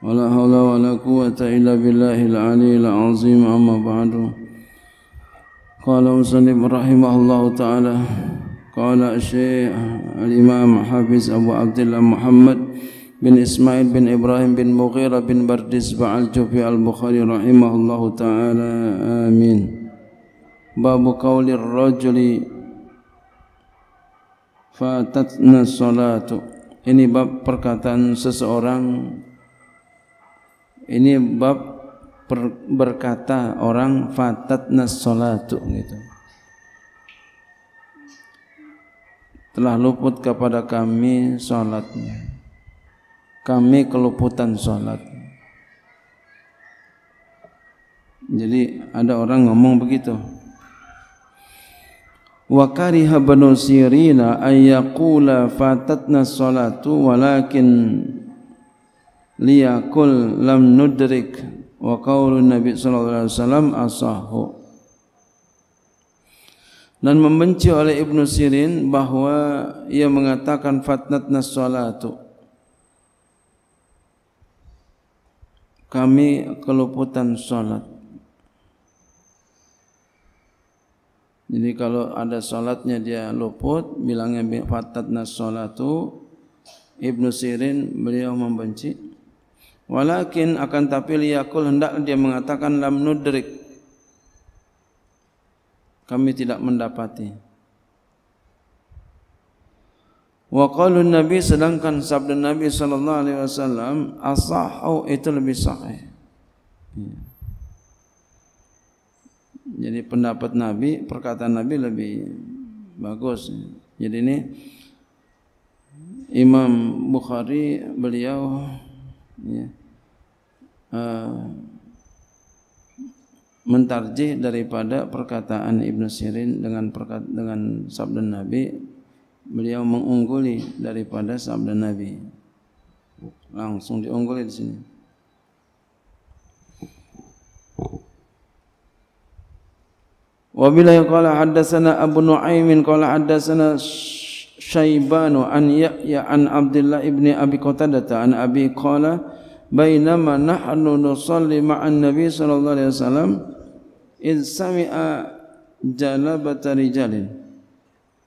ولا حول ولا قوة إلا بالله العلي العظيم أما بعد قال مسلم رحمه الله تعالى قال الشيخ الإمام حافظ أبو عبد الله محمد بن إسماعيل بن إبراهيم بن مغيرة بن بردس الجوفي البخاري رحمه الله تعالى آمين باب قول الرجل فاتتنا الصلاة ini bab perkataan seseorang ini bab per, berkata orang fatatna salatu gitu telah luput kepada kami solatnya kami keluputan solat jadi ada orang ngomong begitu wa kariha banu sirina ayyakula fatatna salatu walakin liyakul lam nudrik wa qaulun nabi sallallahu alaihi wasallam asahu dan membenci oleh Ibnu Sirin bahawa ia mengatakan fatnat nasolatu kami keluputan solat jadi kalau ada solatnya dia luput bilangnya fatnat nasolatu Ibnu Sirin beliau membenci Walakin akan tapi liyakul hendak dia mengatakan lam nudrik. Kami tidak mendapati. Wa qalu nabi sedangkan sabda nabi sallallahu alaihi wasallam asahu itu lebih sahih. Jadi pendapat nabi, perkataan nabi lebih bagus. Jadi ini Imam Bukhari beliau ya, Eh, mentarjih daripada perkataan Ibn Sirin dengan perkata, dengan sabda Nabi beliau mengungguli daripada sabda Nabi langsung diungguli di sini wa bila qala haddatsana Abu Nu'aim qala haddatsana Syaiban an Yahya an Abdullah ibni Abi Qatadah an Abi qala بينما نحن نصلي مع النبي صلى الله عليه وسلم إذ سمع جلبة رجال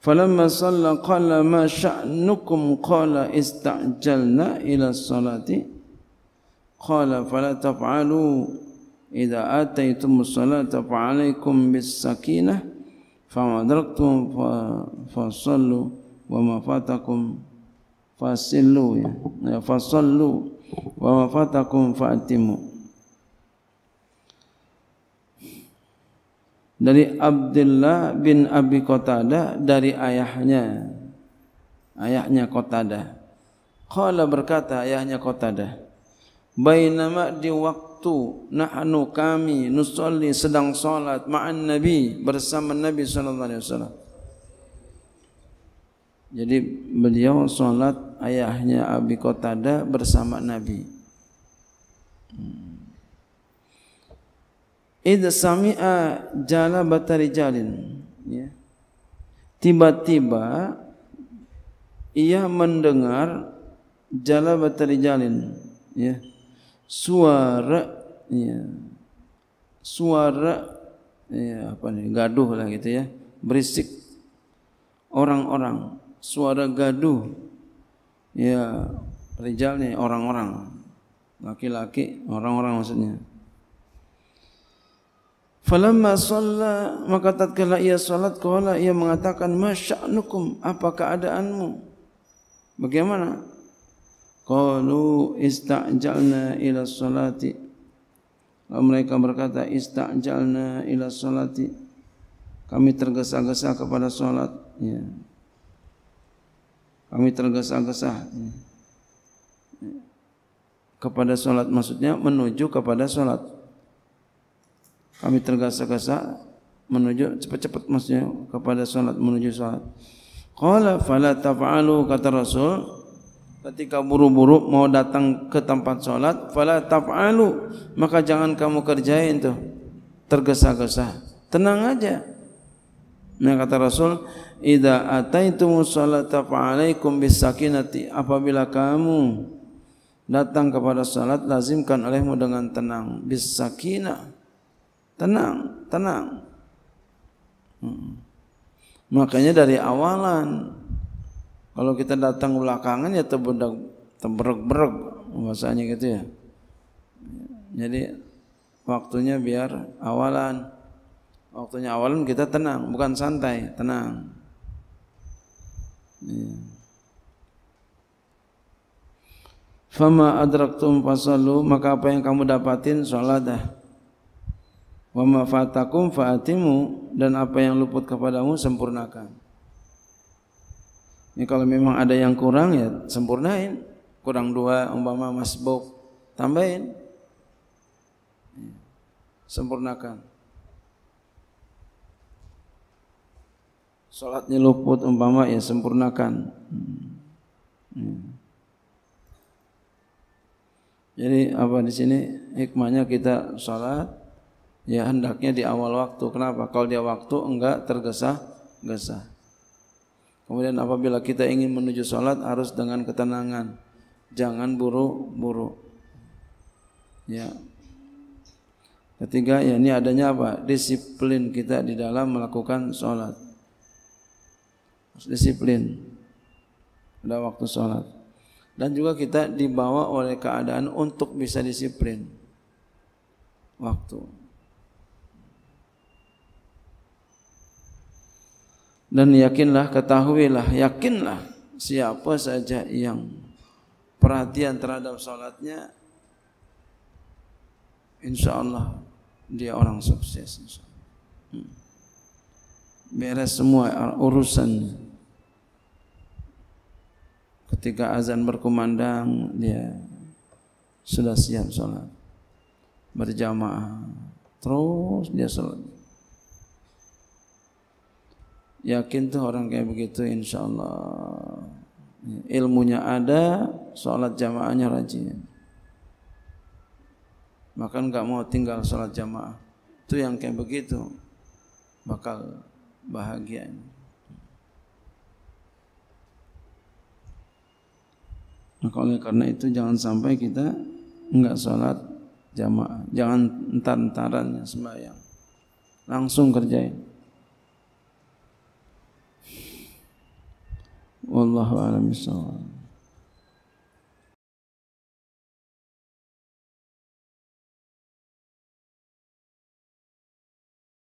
فلما صلى قال ما شأنكم قال استعجلنا إلى الصلاة قال فلا تفعلوا إذا آتيتم الصلاة فعليكم بالسكينة فما أدركتم فصلوا وما فاتكم فصلوا فصلوا wa wafatakum fa'atimu dari Abdullah bin Abi Qatada dari ayahnya ayahnya Qatada qala berkata ayahnya Qatada bainama di waktu nahnu kami nusalli sedang salat ma'an nabi bersama nabi sallallahu alaihi wasallam jadi beliau salat ayahnya Abi Qatada bersama Nabi. Hmm. Id sami'a jala batari jalin. Ya. Tiba-tiba ia mendengar jala batari jalin. Ya. Suara ya. Suara ya, apa ini, gaduh lah gitu ya. Berisik orang-orang. Suara gaduh ya rijal nih orang-orang laki-laki orang-orang maksudnya falamma salla maka tatkala ia salat qala ia mengatakan masya'nukum apa keadaanmu bagaimana qalu ista'jalna ila salati Lalu mereka berkata ista'jalna ila salati kami tergesa-gesa kepada salat ya kami tergesa-gesa kepada solat maksudnya menuju kepada solat kami tergesa-gesa menuju cepat-cepat maksudnya kepada solat menuju solat Kalau fala taf'alu kata rasul ketika buru-buru mau datang ke tempat solat fala taf'alu maka jangan kamu kerjain tuh tergesa-gesa tenang aja Nah kata Rasul, "Idza ataitumus salata fa'alaikum bisakinati." Apabila kamu datang kepada salat lazimkan olehmu dengan tenang bisakina tenang tenang hmm. makanya dari awalan kalau kita datang belakangan ya terbendak terberek-berek bahasanya gitu ya jadi waktunya biar awalan waktunya awalan kita tenang, bukan santai, tenang. Fama adraktum fasallu maka apa yang kamu dapatin salat dah. Wa ma fatakum fa'atimu dan apa yang luput kepadamu sempurnakan. Ini kalau memang ada yang kurang ya sempurnain. Kurang dua umpama masbuk tambahin. Sempurnakan. Salatnya luput umpama ya sempurnakan. Hmm. Hmm. Jadi apa di sini hikmahnya kita salat ya hendaknya di awal waktu. Kenapa? Kalau dia waktu enggak tergesa-gesa. Kemudian apabila kita ingin menuju salat harus dengan ketenangan. Jangan buru-buru. Ya. Ketiga, ya ini adanya apa? Disiplin kita di dalam melakukan sholat harus disiplin pada waktu sholat dan juga kita dibawa oleh keadaan untuk bisa disiplin waktu dan yakinlah ketahuilah yakinlah siapa saja yang perhatian terhadap sholatnya insya Allah dia orang sukses insya Allah. Hmm. beres semua urusannya ketika azan berkumandang dia sudah siap sholat berjamaah terus dia sholat yakin tuh orang kayak begitu insyaallah ilmunya ada sholat jamaahnya rajin maka nggak mau tinggal sholat jamaah itu yang kayak begitu bakal bahagia ini. Maka oleh karena itu jangan sampai kita enggak sholat jamaah. Jangan entar-entarannya sembahyang. Langsung kerjain. Wallahu a'lam bishawab.